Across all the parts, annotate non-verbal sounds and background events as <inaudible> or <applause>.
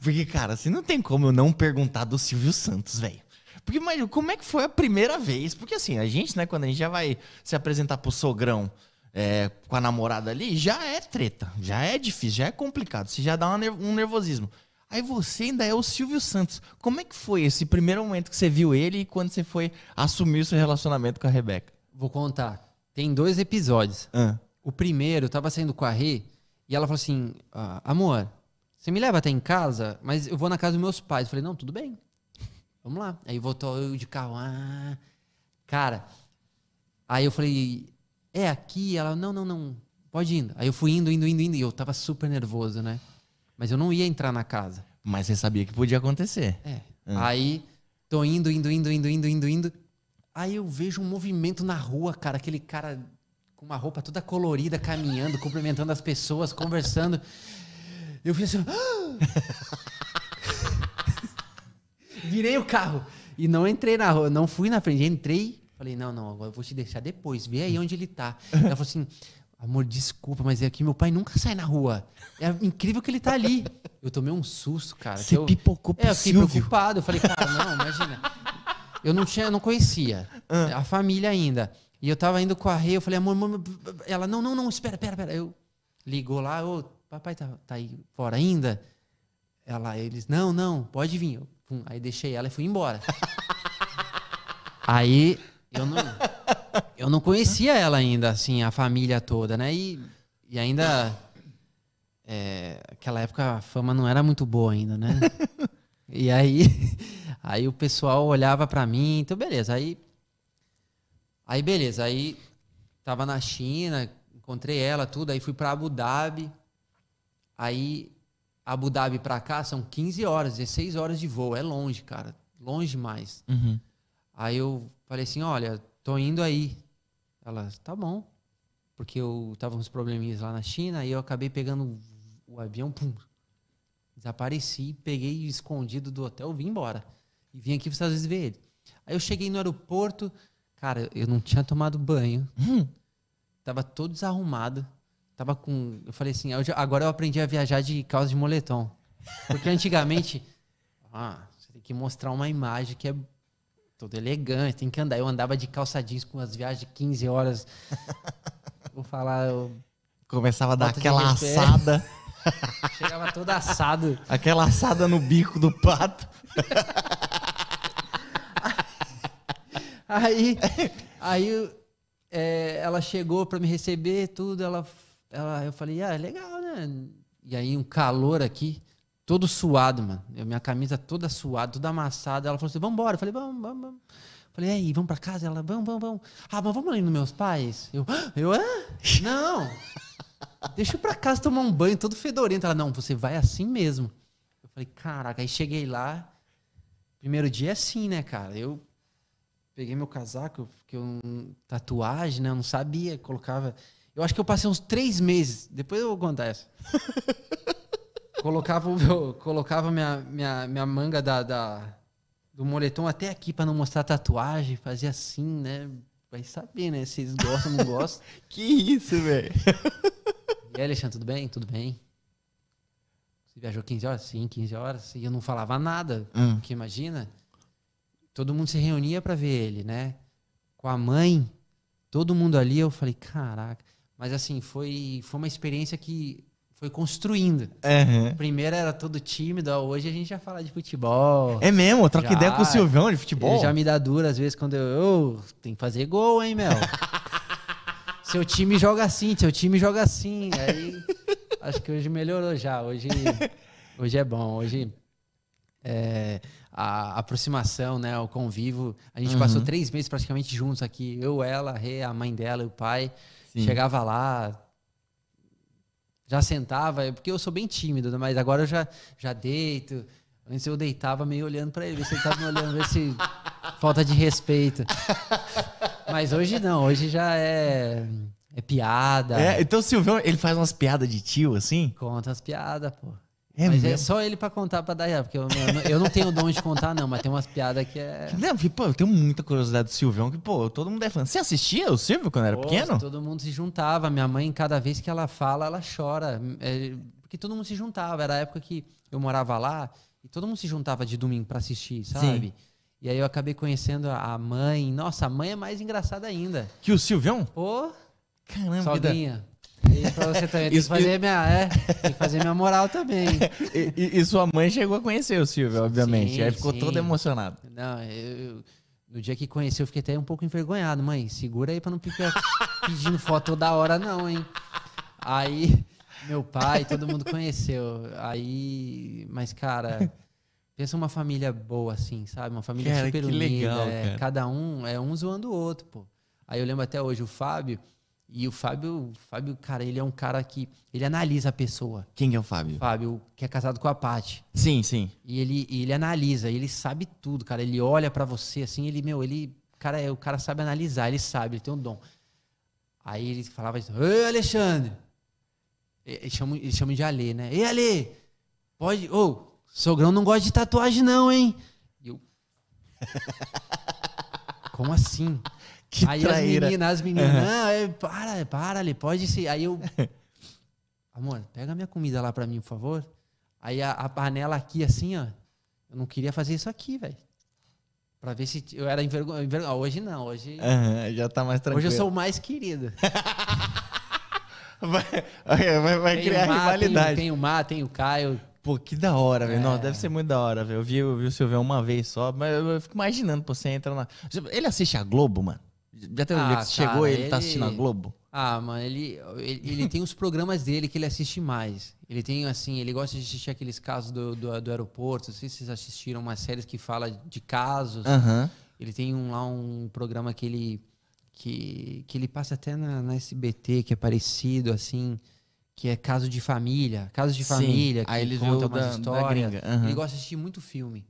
Porque, cara, assim, não tem como eu não perguntar do Silvio Santos, velho. Porque, mas como é que foi a primeira vez? Porque, assim, a gente, né, quando a gente já vai se apresentar pro sogrão é, com a namorada ali, já é treta, já é difícil, já é complicado, você já dá uma, um nervosismo. Aí você ainda é o Silvio Santos. Como é que foi esse primeiro momento que você viu ele e quando você foi assumir o seu relacionamento com a Rebeca? Vou contar. Tem dois episódios. Ah. O primeiro, eu tava saindo com a Rê e ela falou assim: ah, amor, você me leva até em casa, mas eu vou na casa dos meus pais. Eu falei, não, tudo bem. Vamos lá. Aí voltou eu de carro. Ah, cara. Aí eu falei, é aqui? Ela, não, não, não. Pode ir. Aí eu fui indo, indo, indo, indo. E eu tava super nervoso, né? Mas eu não ia entrar na casa. Mas você sabia que podia acontecer. É. Hum. Aí tô indo, indo, indo, indo, indo, indo, indo. Aí eu vejo um movimento na rua, cara. Aquele cara com uma roupa toda colorida, caminhando, cumprimentando as pessoas, conversando. Eu fiz assim. <laughs> Virei o carro. E não entrei na rua, não fui na frente, entrei. Falei, não, não, agora eu vou te deixar depois, vê aí onde ele tá. Ela falou assim: amor, desculpa, mas é que meu pai nunca sai na rua. É incrível que ele tá ali. Eu tomei um susto, cara. Você eu, pipocou é, eu fiquei Silvio. preocupado. Eu falei, cara, não, imagina. Eu não tinha, não conhecia ah. a família ainda. E eu tava indo com a rei eu falei, amor, amor, ela, não, não, não, espera, espera, espera. Eu ligou lá, eu papai tá, tá aí fora ainda? Ela, eles, não, não, pode vir. Eu, pum, aí deixei ela e fui embora. aí eu não, eu não conhecia ela ainda, assim, a família toda, né? E, e ainda. É, aquela época a fama não era muito boa ainda, né? e aí, aí o pessoal olhava para mim, então beleza. Aí, aí beleza, aí tava na China, encontrei ela, tudo, aí fui para Abu Dhabi. Aí, Abu Dhabi para cá são 15 horas, 16 horas de voo. É longe, cara. Longe mais. Uhum. Aí eu falei assim: olha, tô indo aí. Ela, tá bom. Porque eu tava uns probleminhas lá na China e eu acabei pegando o avião, pum. Desapareci, peguei escondido do hotel, vim embora. E vim aqui pra vocês ver ele. Aí eu cheguei no aeroporto, cara, eu não tinha tomado banho. Hum. Tava todo desarrumado. Tava com. Eu falei assim, eu já, agora eu aprendi a viajar de calça de moletom. Porque antigamente. <laughs> ah, você tem que mostrar uma imagem que é todo elegante, tem que andar. Eu andava de calça jeans com as viagens de 15 horas. <laughs> Vou falar. Eu... Começava a dar aquela assada. <laughs> Chegava todo assado. Aquela assada no bico do pato. aí, aí é, ela chegou para me receber, tudo. Ela ela, eu falei, ah, é legal, né? E aí um calor aqui, todo suado, mano. Eu, minha camisa toda suada, toda amassada. Ela falou assim, vamos embora. Eu falei, vamos, vamos, vamos. Eu falei, e aí, vamos pra casa? Ela, vamos, vamos, vamos. Ah, mas vamos ali nos meus pais? Eu, ah, eu, ah, não. <laughs> Deixa eu pra casa tomar um banho todo fedorento. Ela, não, você vai assim mesmo. Eu falei, caraca. Aí cheguei lá, primeiro dia é assim, né, cara? Eu peguei meu casaco, porque eu, tatuagem, né? Eu não sabia, colocava eu acho que eu passei uns três meses. Depois eu vou contar essa. <laughs> colocava meu, colocava minha, minha, minha manga da, da, do moletom até aqui para não mostrar tatuagem. Fazia assim, né? Vai saber, né? Se eles gostam ou não gostam. <laughs> que isso, velho. e aí, Alexandre, tudo bem? Tudo bem. Você viajou 15 horas? Sim, 15 horas. E eu não falava nada. Hum. Porque imagina, todo mundo se reunia para ver ele, né? Com a mãe, todo mundo ali. Eu falei, caraca. Mas assim, foi, foi uma experiência que foi construindo. Uhum. Primeiro era todo tímido, hoje a gente já fala de futebol. É mesmo, troca já, ideia com o Silvão de futebol. Ele já me dá dura às vezes quando eu, oh, tem que fazer gol, hein, Mel? <laughs> seu time joga assim, seu time joga assim. Aí acho que hoje melhorou já, hoje hoje é bom, hoje é, a aproximação, né, o convívio. A gente uhum. passou três meses praticamente juntos aqui, eu, ela, a Rê, a mãe dela e o pai. Sim. Chegava lá, já sentava, é porque eu sou bem tímido, né, mas agora eu já, já deito. Antes eu deitava meio olhando para ele, você tava me olhando, ver se <laughs> falta de respeito. Mas hoje não, hoje já é é piada. É, então o Silvio, ele faz umas piadas de tio assim? Conta as piadas, pô. É mas é mesmo? é só ele pra contar pra Dayana, porque eu, eu, eu não tenho dom de contar, não, mas tem umas piadas que é. Não, pô, eu tenho muita curiosidade do Silvião, que, pô, todo mundo é fã. Você assistia o Silvio quando era pô, pequeno? Todo mundo se juntava. Minha mãe, cada vez que ela fala, ela chora. É, porque todo mundo se juntava. Era a época que eu morava lá e todo mundo se juntava de domingo pra assistir, sabe? Sim. E aí eu acabei conhecendo a mãe. Nossa, a mãe é mais engraçada ainda. Que o Silvio? Pô. Caramba, Sogrinha você também, tem que fazer minha, é, tem que fazer minha moral também. <laughs> E, e- e sua mãe chegou a conhecer o Silvio, obviamente. Sim, Aí ficou sim. todo emocionado. Não, eu, eu- no dia que conheceu eu fiquei até um pouco envergonhado. Mãe, segura aí pra não ficar <laughs> pedindo foto toda hora, não, hein? Aí, meu pai, todo mundo conheceu. Aí, mas, cara, pensa uma família boa, assim, sabe? Uma família Cara, super que unida. legal, é. cara. Cada um é um zoando o outro, pô. Aí eu lembro até hoje, o Fábio, e o Fábio, Fábio, cara, ele é um cara que ele analisa a pessoa. Quem é o Fábio? Fábio, que é casado com a Paty. Sim, sim. E ele, ele analisa, ele sabe tudo, cara. Ele olha para você assim, ele, meu, ele, cara, é, o cara sabe analisar, ele sabe, ele tem um dom. Aí ele falava assim: "Ei, Alexandre". Ele chama, ele chama de Alê, né? "Ei, Alê, pode, ô, oh, sogrão não gosta de tatuagem não, hein?" E eu <laughs> Como assim? Que aí traíra. as meninas, as meninas, uhum. não, eu, é, para, para, ele pode ser. Aí eu, <laughs> amor, pega minha comida lá para mim, por favor. Aí a, a, panela aqui, assim, ó, eu não queria fazer isso aqui, velho. Pra ver se eu era envergonhado. Ah, hoje não, hoje. Uhum, já tá mais tranquilo. Hoje eu sou o mais querido. <laughs> vai, vai, vai criar Mar, rivalidade. Tem, o Mar, tem o Caio, Pô, que da hora, velho. É. Não, deve ser muito da hora, velho. Eu vi, eu vi o Silvio uma vez só, mas eu, eu fico imaginando, pô, você entra lá. Ele assiste a Globo, mano? Já até um dia ah, que cara, chegou ele, ele tá assistindo a Globo? Ah, mano, ele, ele, ele tem os programas dele que ele assiste mais. Ele tem, assim, ele gosta de assistir aqueles casos do, do, do aeroporto. Não sei se vocês assistiram umas séries que fala de casos. Uhum. Ele tem um, lá um programa que ele, que, que ele passa até na, na SBT, que é parecido, assim que é caso de família, caso de Sim. família, que Aí ele conta umas da, histórias. Da uhum. Ele gosta de assistir muito filme.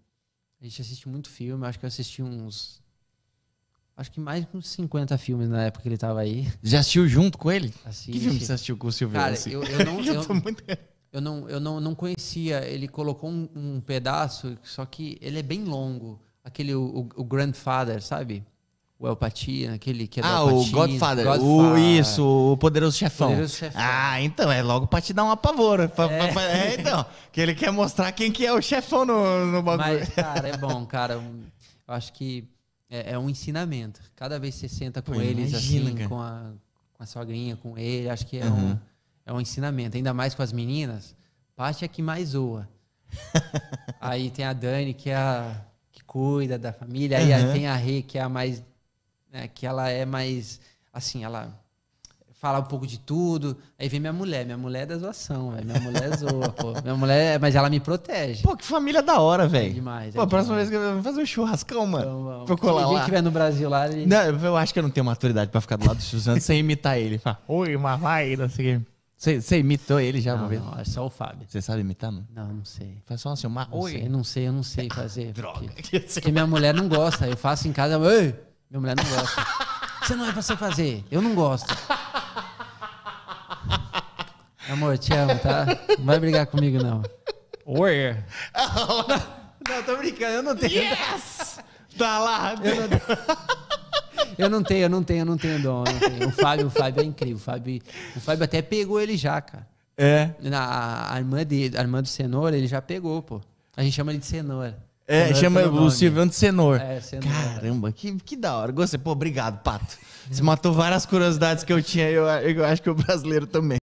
A gente assiste muito filme, acho que eu assisti uns acho que mais uns 50 filmes na época que ele estava aí. Já assistiu junto com ele? Assiste. Que filme você assistiu com o Silvio? Cara, assim? eu, eu, não, <laughs> eu, muito... eu, não, eu não, não conhecia. Ele colocou um, um, pedaço, só que ele é bem longo. Aquele, o, o Grandfather, sabe? O El Patino, aquele que é Ah, o Godfather. Godfather. O, isso, o Poderoso Chefão. Poderoso Chefão. Ah, então, é logo pra te dar uma pavora. É. é. então, que ele quer mostrar quem que é o chefão no, no bagulho. Mas, cara, é bom, cara. Eu acho que é, é um ensinamento. Cada vez que você senta com Pô, eles, assim, imagina, assim, com a, com a sogrinha, com ele, acho que é, uhum. um, é um ensinamento. Ainda mais com as meninas, parte é que mais zoa. <laughs> aí tem a Dani, que é a que cuida da família, aí uhum. tem a Rê, que é a mais. Né, que ela é mais. Assim, ela falar um pouco de tudo. Aí vem minha mulher. Minha mulher é da zoação, velho. Minha mulher é zoa, pô. Minha mulher, é, mas ela me protege. Pô, que família da hora, velho. É demais. É pô, é próxima demais. vez que eu fazer um churrascão, mano. Então, vamos. Pra colar lá. Se estiver no Brasil lá, ele... Não, eu acho que eu não tenho maturidade pra ficar do lado do Suzano sem imitar ele. Fala, oi, mas vai, não sei o Você imitou ele já não, uma Não, é só o Fábio. Você sabe imitar, não Não, não sei. Faz só assim, uma... oi. Sei, não sei, eu não sei ah, fazer. Ah, droga. porque <laughs> minha mulher não gosta. Eu faço em casa, oi. Minha mulher não gosta. <laughs> Você não é pra você fazer. Eu não gosto. Amor, te amo, tá? Não vai brigar comigo, não. Oi. <laughs> não, tô brincando, eu não tenho. Yes! Tá lá. Eu não, eu não tenho, eu não tenho, eu não tenho dom. Não tenho. O, Fábio, o Fábio é incrível. O Fábio, o Fábio até pegou ele já, cara. É. Na, a, irmã de, a irmã do cenoura, ele já pegou, pô. A gente chama ele de cenoura. É, Cenoura é chama o Silvio de Cenoura. É, Cenoura. Caramba, que, que da hora. Gostei. Pô, obrigado, Pato. Você matou várias curiosidades que eu tinha. Eu, eu acho que o brasileiro também.